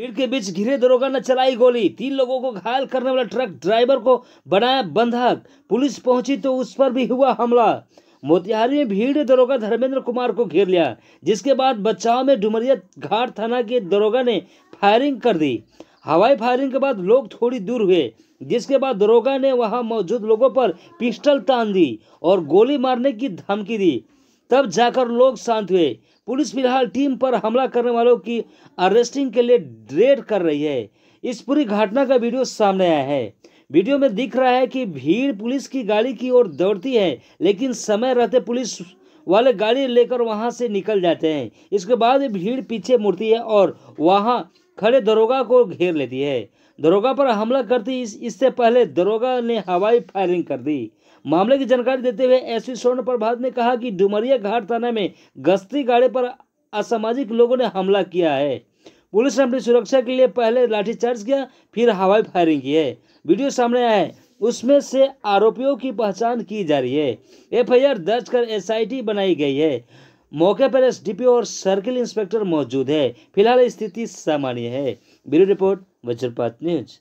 भीड़ के बीच घिरे दरोगा ने चलाई गोली तीन लोगों को घायल करने वाला ट्रक ड्राइवर को बनाया बंधक पुलिस पहुंची तो उस पर भी हुआ हमला मोतिहारी में भीड़ दरोगा धर्मेंद्र कुमार को घेर लिया जिसके बाद बचाव में डुमरिया घाट थाना के दरोगा ने फायरिंग कर दी हवाई फायरिंग के बाद लोग थोड़ी दूर हुए जिसके बाद दरोगा ने वहां मौजूद लोगों पर पिस्टल तान दी और गोली मारने की धमकी दी तब जाकर लोग शांत हुए पुलिस फिलहाल टीम पर हमला करने वालों की अरेस्टिंग के लिए रेड कर रही है इस पूरी घटना का वीडियो सामने आया है वीडियो में दिख रहा है कि भीड़ पुलिस की गाड़ी की ओर दौड़ती है लेकिन समय रहते पुलिस वाले गाड़ी लेकर वहां से निकल जाते हैं इसके बाद भीड़ पीछे मुड़ती है और वहां खड़े दरोगा को घेर लेती है दरोगा पर हमला करती इस इससे पहले दरोगा ने हवाई फायरिंग कर दी मामले की जानकारी देते हुए पी स्वर्ण प्रभात ने कहा कि डुमरिया घाट थाना में गश्ती गाड़ी पर असामाजिक लोगों ने हमला किया है पुलिस ने अपनी सुरक्षा के लिए पहले लाठीचार्ज किया फिर हवाई फायरिंग की है वीडियो सामने आया है उसमें से आरोपियों की पहचान की जा रही है एफ दर्ज कर एस बनाई गई है मौके पर एसडीपीओ और सर्किल इंस्पेक्टर मौजूद है फिलहाल स्थिति सामान्य है ब्यूरो रिपोर्ट वज्रपात न्यूज